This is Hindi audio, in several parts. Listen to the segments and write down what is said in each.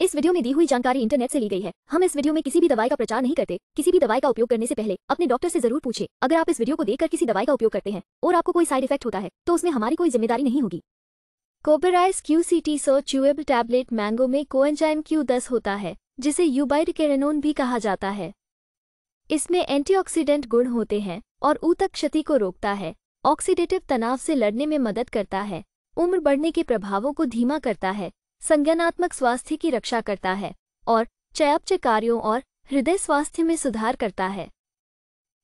इस वीडियो में दी हुई जानकारी इंटरनेट से ली गई है हम इस वीडियो में किसी भी दवाई का प्रचार नहीं करते किसी भी दवाई का उपयोग करने से पहले अपने डॉक्टर से जरूर पूछे अगर आप इस वीडियो को देखकर किसी दवाई का उपयोग करते हैं और आपको कोई साइड इफेक्ट होता है तो उसमें हमारी कोई जिम्मेदारी नहीं होगी कोबेराइस क्यू सी टी सो च्यूएबल टैबलेट मैंगो में कोएंजाइम क्यू दस होता है जिसे यूबाइड केरेनोन भी कहा जाता है इसमें एंटीऑक्सीडेंट गुण होते हैं और ऊतक क्षति को रोकता है ऑक्सीडेटिव तनाव से लड़ने में मदद करता है उम्र बढ़ने के प्रभावों को धीमा करता है संज्ञानात्मक स्वास्थ्य की रक्षा करता है और चयापचय कार्यों और हृदय स्वास्थ्य में सुधार करता है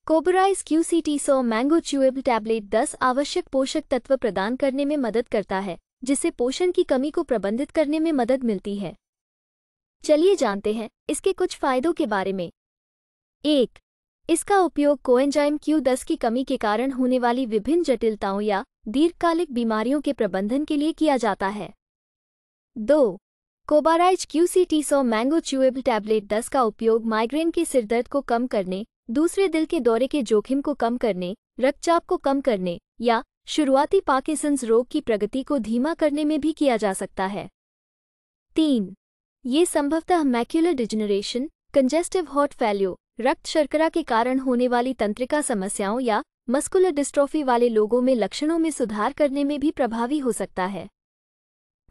कोबराइज क्यूसीटी सो मैंगो च्यूएबल टैबलेट 10 आवश्यक पोषक तत्व प्रदान करने में मदद करता है जिससे पोषण की कमी को प्रबंधित करने में मदद मिलती है चलिए जानते हैं इसके कुछ फायदों के बारे में एक इसका उपयोग कोएंजाइम क्यू दस की कमी के कारण होने वाली विभिन्न जटिलताओं या दीर्घकालिक बीमारियों के प्रबंधन के लिए किया जाता है दो कोबाराइज क्यू सी टी सौ मैंगो च्यूएबल टैबलेट 10 का उपयोग माइग्रेन के सिरदर्द को कम करने दूसरे दिल के दौरे के जोखिम को कम करने रक्तचाप को कम करने या शुरुआती पाकिसंस रोग की प्रगति को धीमा करने में भी किया जा सकता है तीन ये संभवतः macular degeneration congestive heart failure रक्त शर्करा के कारण होने वाली तंत्रिका समस्याओं या मस्कुलर डिस्ट्रॉफी वाले लोगों में लक्षणों में सुधार करने में भी प्रभावी हो सकता है